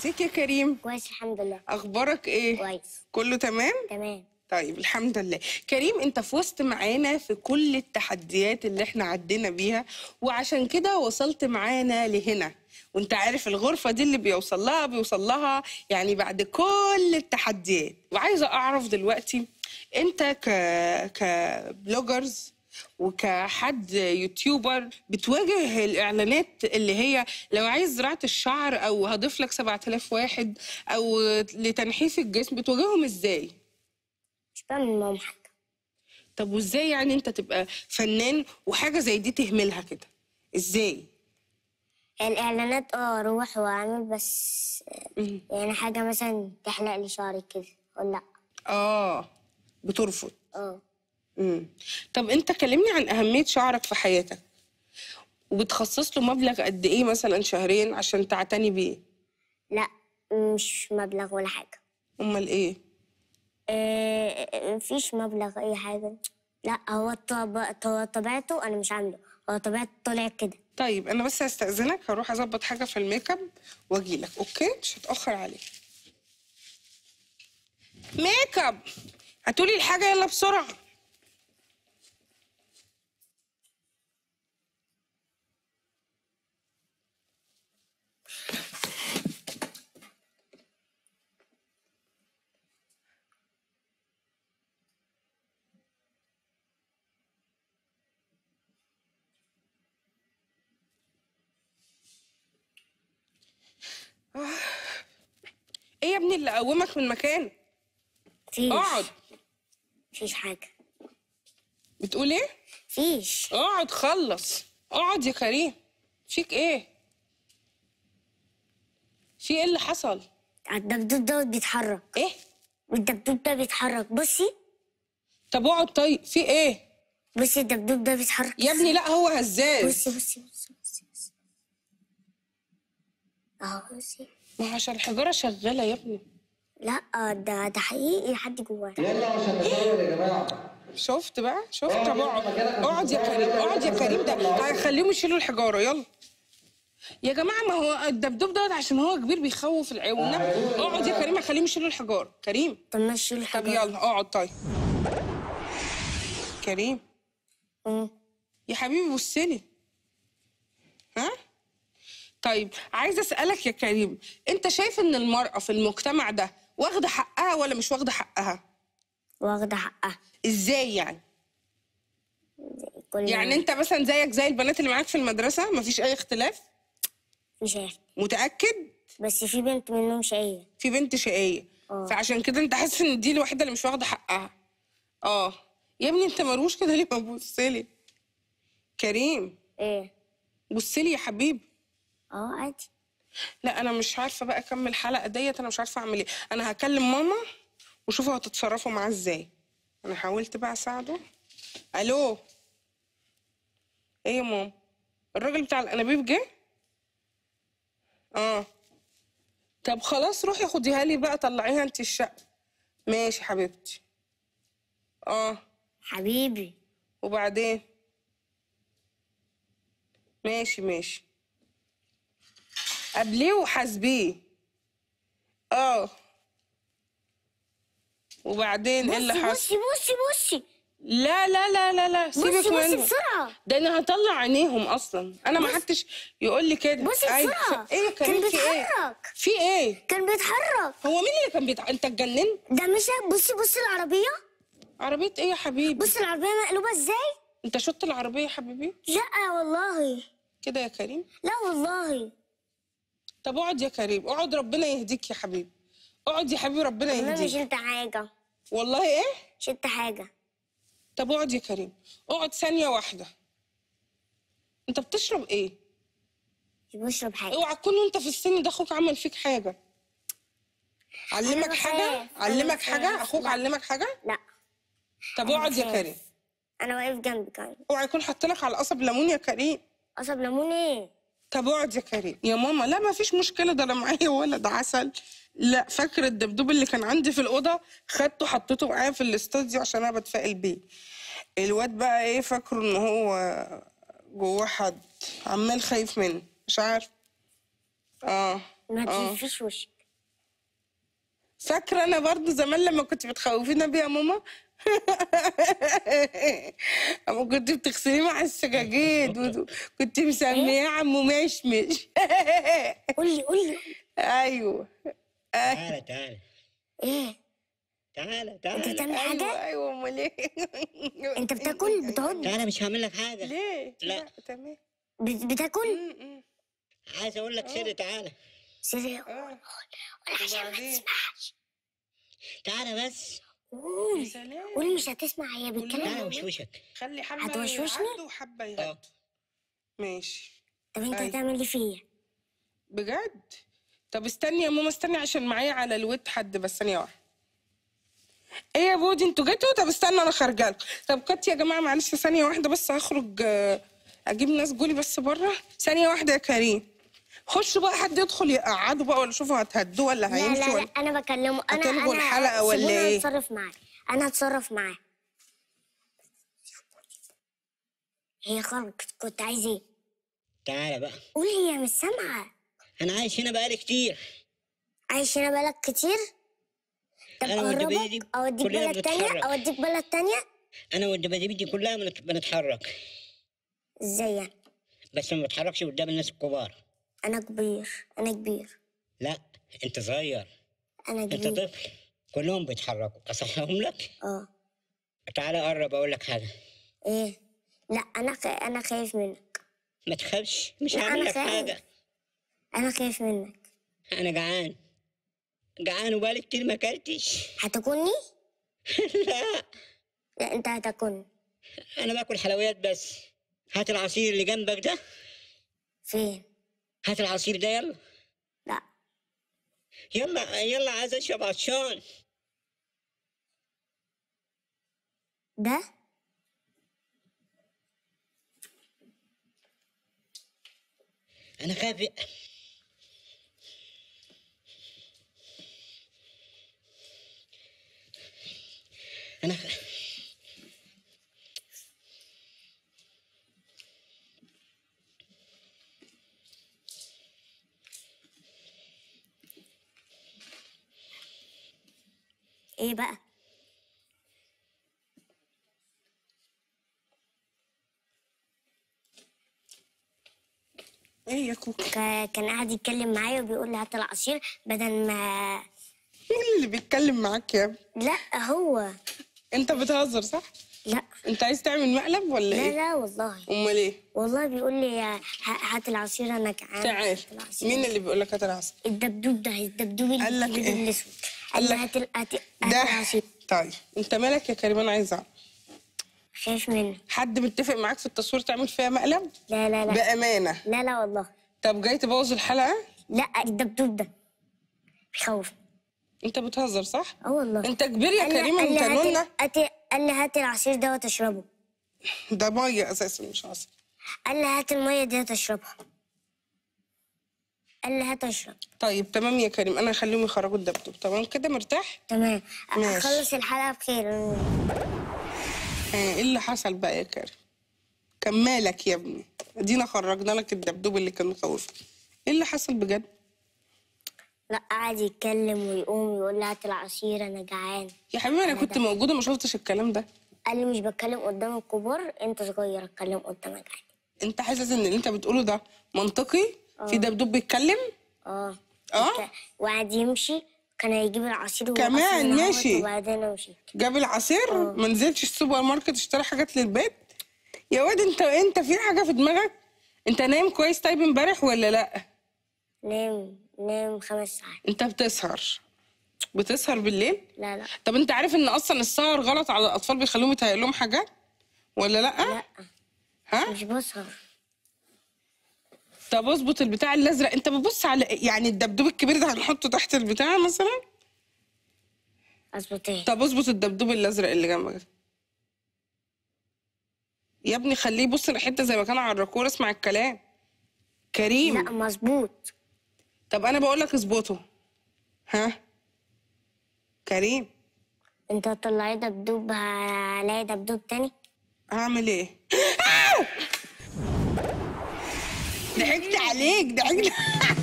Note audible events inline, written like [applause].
ازيك يا كريم؟ كويس الحمد لله اخبارك ايه؟ كويس كله تمام؟ تمام طيب الحمد لله كريم انت فزت معانا في كل التحديات اللي احنا عدينا بيها وعشان كده وصلت معانا لهنا وانت عارف الغرفة دي اللي بيوصل لها بيوصل لها يعني بعد كل التحديات وعايزة اعرف دلوقتي انت ك كبلوجرز وكحد يوتيوبر بتواجه الاعلانات اللي هي لو عايز زراعه الشعر او هضيف لك 7000 واحد او لتنحيف الجسم بتواجههم ازاي؟ استنى بعمل حاجه طب وازاي يعني انت تبقى فنان وحاجه زي دي تهملها كده؟ ازاي؟ الاعلانات اه اروح واعمل بس يعني حاجه مثلا تحلق لي شعري كده ولا لا اه بترفض اه طب انت كلمني عن اهميه شعرك في حياتك وبتخصص له مبلغ قد ايه مثلا شهرين عشان تعتني بيه لا مش مبلغ ولا حاجه امال ايه ايه مفيش مبلغ اي حاجه لا هو طب... طبيعته انا مش عامله هو طبيعته طلع كده طيب انا بس هستاذنك هروح اظبط حاجه في الميك اب واجيلك اوكي مش هتاخر عليك ميك اب هاتولي الحاجه يلا بسرعه آه. ايه يا ابني اللي قومك من مكان فيش اقعد فيش حاجه بتقول ايه فيش اقعد خلص اقعد يا كريم فيك ايه في ايه اللي حصل الدبدوب دوت بيتحرك ايه والدبدوب ده بيتحرك بصي طب اقعد طيب في ايه بصي الدبدوب ده بيتحرك يا ابني لا هو هزاز بصي بصي بصي, بصي. اهو بصي ما هو عشان الحجاره شغاله يا ابني لا آه، ده ده حقيقي حد جواه يلا عشان نصور يا جماعه شفت بقى شفت طب اقعد اقعد يا كريم اقعد يا كريم ده هيخليهم يشيلوا الحجاره يلا يا جماعه ما هو الدبدوب دوت عشان هو كبير بيخوف العيون آه، اقعد يا كريم هخليهم يشيلوا الحجاره كريم طب ما الحجاره طب يلا اقعد طيب كريم يا حبيبي بص لي ها طيب عايزه اسالك يا كريم انت شايف ان المراه في المجتمع ده واخده حقها ولا مش واخده حقها واخده حقها ازاي يعني يعني انت مثلا زيك زي البنات اللي معاك في المدرسه مفيش اي اختلاف مش عارف متاكد بس في بنت منهم شقيه في بنت شقيه آه. فعشان كده انت حاسس ان دي الوحيده اللي مش واخده حقها اه يا ابني انت مروش كده ليه ما بصلي كريم ايه بصلي يا حبيبي اه عادي لا انا مش عارفه بقى اكمل الحلقه ديت انا مش عارفه اعمل ايه انا هكلم ماما وشوفوا هتتصرفوا معاه ازاي انا حاولت بقى اساعده الو ايه يا ماما الراجل بتاع الانابيب جه اه طب خلاص روحي خديها لي بقى طلعيها انت الشقه ماشي حبيبتي اه حبيبي وبعدين ماشي ماشي قبليه وحاسبيه اه وبعدين ايه اللي حصل بصي بصي بصي لا لا لا لا لا سيبك منه بصي بسرعه ده انا هطلع عينيهم اصلا انا ما حدش يقول لي كده بصي أيوة. بسرعه ايه كان إيه؟ بيتحرك في ايه كان بيتحرك هو مين اللي كان بيتحرك انت اتجننت ده مش بصي بصي العربيه عربيه ايه يا حبيبي بصي العربيه مقلوبه ازاي انت شطت العربيه يا حبيبي لا والله كده يا كريم لا والله طب اقعد يا كريم اقعد ربنا يهديك يا حبيبي اقعد يا حبيبي ربنا يهديك والله شلت حاجه والله ايه شلت حاجه طب اقعد يا كريم اقعد ثانيه واحده انت بتشرب ايه بشرب حاجه اوعى تكون وانت في السن ده اخوك عمل فيك حاجه علمك حاجه علمك حاجه اخوك علمك حاجه لا طب اقعد يا كريم انا واقف جنبك اوعى يكون حاطط لك على القصب ليمون يا كريم قصب ليمون ايه طب اقعد يا كريم يا ماما لا ما فيش مشكله ده انا معايا ولد عسل لا فاكر الدبدوب اللي كان عندي في الاوضه خدته حطيته معايا في الاستوديو عشان انا بتفائل بيه الواد بقى ايه فاكره ان هو جواه حد عمال خايف منه مش عارف اه ما آه. تلفيش وشك فاكره انا برضو زمان لما كنت بتخوفينا بيها ماما اما كنت بتغسليه مع السجاجيد كنت مسميه إيه؟ عمو مشمش قولي قولي ايوه تعالى تعالى ايه تعالى تعالى انت بتعمل أيوه، حاجه ايوه امال ايه انت أيوه، بتاكل أيوه. بتهض؟ تعالى مش هعمل لك حاجه ليه لا تمام بتاكل عايز اقول لك سر تعالى سر قول قول عشان ما تسمعش تعالى بس قول مش هتسمع هي بتكلم لا وشك خلي حبه هتوشوشني وحبه يغدوا آه. ماشي طب انت طيب. هتعمل لي فيا إيه؟ بجد طب استني يا ماما استني عشان معايا على الود حد بس ثانيه واحده ايه يا بودي انتوا جيتوا طب استنى انا خارجه لكم طب كات يا جماعه معلش ثانيه واحده بس هخرج آه، اجيب ناس جولي بس بره ثانيه واحده يا كريم خش بقى حد يدخل يقعدوا بقى ولا شوفوا هتهدوه ولا هيمشوا لا لا, لا انا بكلمه انا هتلغوا الحلقه ولا ايه؟ هتصرف معاه انا هتصرف معاه هي خرجت كنت عايز ايه؟ تعالى بقى قولي هي مش سامعه انا عايش هنا بقالي كتير عايش هنا بقالك كتير؟ طب انا اوديك بلد تانية اوديك بلد تانية انا والدبابيب دي كلها بنتحرك ازاي يعني؟ بس ما بتحركش قدام الناس الكبار أنا كبير أنا كبير لا أنت صغير أنا كبير أنت طفل كلهم بيتحركوا أصحهم لك؟ أه تعالى قرب أقول لك حاجة إيه؟ لا أنا خ... أنا خايف منك ما تخافش مش هعمل لك حاجة أنا خايف منك أنا جعان جعان وبقالي كتير ما أكلتش هتاكلني؟ [laughs] لا لا أنت هتاكلني أنا باكل حلويات بس هات العصير اللي جنبك ده فين؟ هات العصير ده يلا لا يلا يلا عايز اشرب عطشان ده انا غبي ايه بقى ايه يا كوكا كان قاعد يتكلم معايا وبيقول لي هات العصير بدل ما مين اللي بيتكلم معاك يا ابني لا هو انت بتهزر صح لا انت عايز تعمل مقلب ولا لا ايه لا لا والله امال ايه والله بيقول لي هات العصير انا جعان تعال مين اللي بيقول لك هات العصير الدبدوب ده الدبدوب قال لك ايه الاسود قال لك هات هات ده طيب انت مالك يا كريم انا عايز اعرف خايف منه حد متفق معاك في التصوير تعمل فيها مقلب لا لا لا بامانه لا لا والله طب جاي تبوظ الحلقه لا الدبدوب ده بيخوف انت بتهزر صح اه والله انت كبير يا كريم انت ومتنونه قال لي هات العصير ده وتشربه [laughs] ده ميه اساسا مش عصير قال لي هات الميه دي وتشربها قال لها تشرب طيب تمام يا كريم انا هخليهم يخرجوا الدبدوب تمام كده مرتاح تمام اخلص الحلقه بخير آه، ايه اللي حصل بقى يا كريم كان مالك يا ابني ادينا خرجنا لك الدبدوب اللي كان مخوفك ايه اللي حصل بجد لا قعد يتكلم ويقوم ويقول لها هات العصير انا جعان يا حبيبي انا, كنت موجوده ما شفتش الكلام ده قال لي مش بتكلم قدام الكبار انت صغير اتكلم قدامك عادي انت حاسس ان اللي انت بتقوله ده منطقي في آه. دبدوب بيتكلم اه اه وقعد يمشي كان هيجيب العصير كمان ماشي وبعدين مشيت جاب العصير آه. ما نزلتش السوبر ماركت اشترى حاجات للبيت يا واد انت انت في حاجه في دماغك انت نايم كويس طيب امبارح ولا لا نايم نايم خمس ساعات انت بتسهر بتسهر بالليل لا لا طب انت عارف ان اصلا السهر غلط على الاطفال بيخليهم يتهيأ لهم حاجات ولا لا لا ها مش بسهر طب اظبط البتاع الازرق انت ببص على يعني الدبدوب الكبير ده هنحطه تحت البتاع مثلا اظبط ايه طب اظبط الدبدوب الازرق اللي جنبك يا ابني خليه يبص لحته زي ما كان على الراكور اسمع الكلام كريم لا مظبوط طب انا بقول لك اظبطه ها كريم انت هتطلعي دبدوب على دبدوب تاني هعمل ايه [laughs] Tant à